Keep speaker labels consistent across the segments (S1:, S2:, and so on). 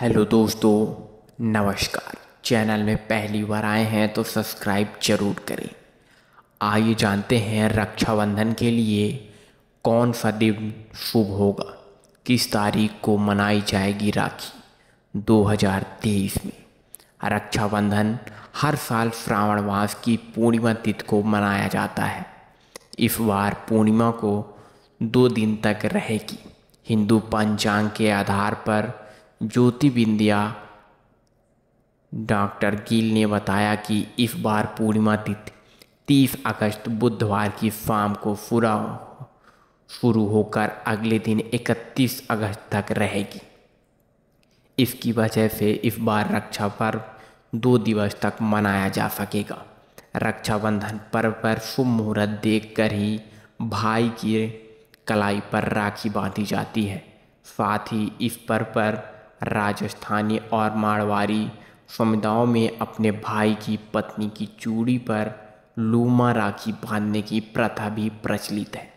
S1: hello दोस्तों नमस्कार channel में पहली बार आए हैं तो सब्सक्राइब जरूर करें आइए जानते हैं रक्षाबंधन के लिए कौन सा दिन शुभ होगा किस तारीख को मनाई जाएगी राखी 2023 में रक्षाबंधन हर साल श्रावण मास की पूर्णिमा तिथि को मनाया जाता है इस बार पूर्णिमा को दो दिन तक रहेगी हिंदू पंचांग के आधार पर ज्योति बिंदिया डॉक्टर गिल ने बताया कि इस बार पूर्णिमा तिथि तीस अगस्त बुधवार की शाम को पूरा शुरू होकर अगले दिन 31 अगस्त तक रहेगी इसकी वजह से इस बार रक्षा पर्व दो दिवस तक मनाया जा सकेगा रक्षाबंधन पर्व पर शुभ मुहूर्त देख कर ही भाई की कलाई पर राखी बांधी जाती है साथ ही इस पर्व पर, पर राजस्थानी और मारवाड़ी समुदायों में अपने भाई की पत्नी की चूड़ी पर लूमा राखी बांधने की प्रथा भी प्रचलित है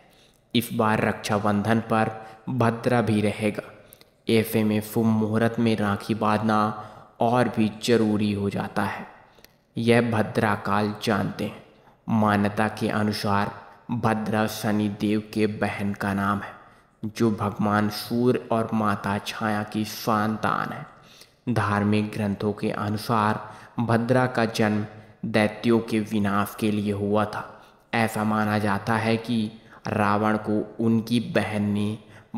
S1: इस बार रक्षाबंधन पर भद्रा भी रहेगा ऐसे में शुभ मुहूर्त में राखी बांधना और भी जरूरी हो जाता है यह भद्रा काल जानते हैं मान्यता के अनुसार भद्रा शनिदेव के बहन का नाम है जो भगवान सूर्य और माता छाया की संतान है धार्मिक ग्रंथों के अनुसार भद्रा का जन्म दैत्यों के विनाश के लिए हुआ था ऐसा माना जाता है कि रावण को उनकी बहन ने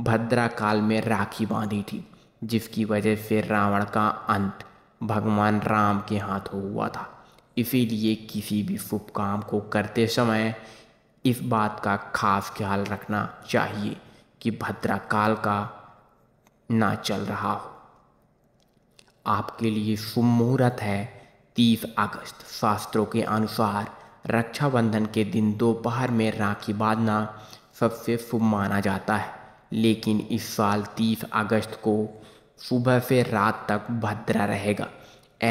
S1: भद्रा काल में राखी बांधी थी जिसकी वजह से रावण का अंत भगवान राम के हाथों हुआ था इसीलिए किसी भी शुभ काम को करते समय इस बात का खास ख्याल रखना चाहिए कि भद्राकाल का ना चल रहा हो आपके लिए शुभ मुहूर्त है तीस अगस्त शास्त्रों के अनुसार रक्षाबंधन के दिन दोपहर में राखी बांधना सबसे शुभ माना जाता है लेकिन इस साल तीस अगस्त को सुबह से रात तक भद्रा रहेगा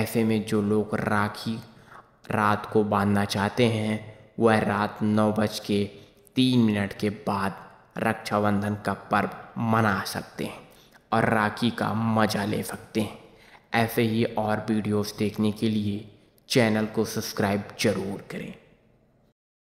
S1: ऐसे में जो लोग राखी रात को बांधना चाहते हैं वह रात नौ बज के तीन मिनट के बाद रक्षाबंधन का पर्व मना सकते हैं और राखी का मज़ा ले सकते हैं ऐसे ही और वीडियोस देखने के लिए चैनल को सब्सक्राइब ज़रूर करें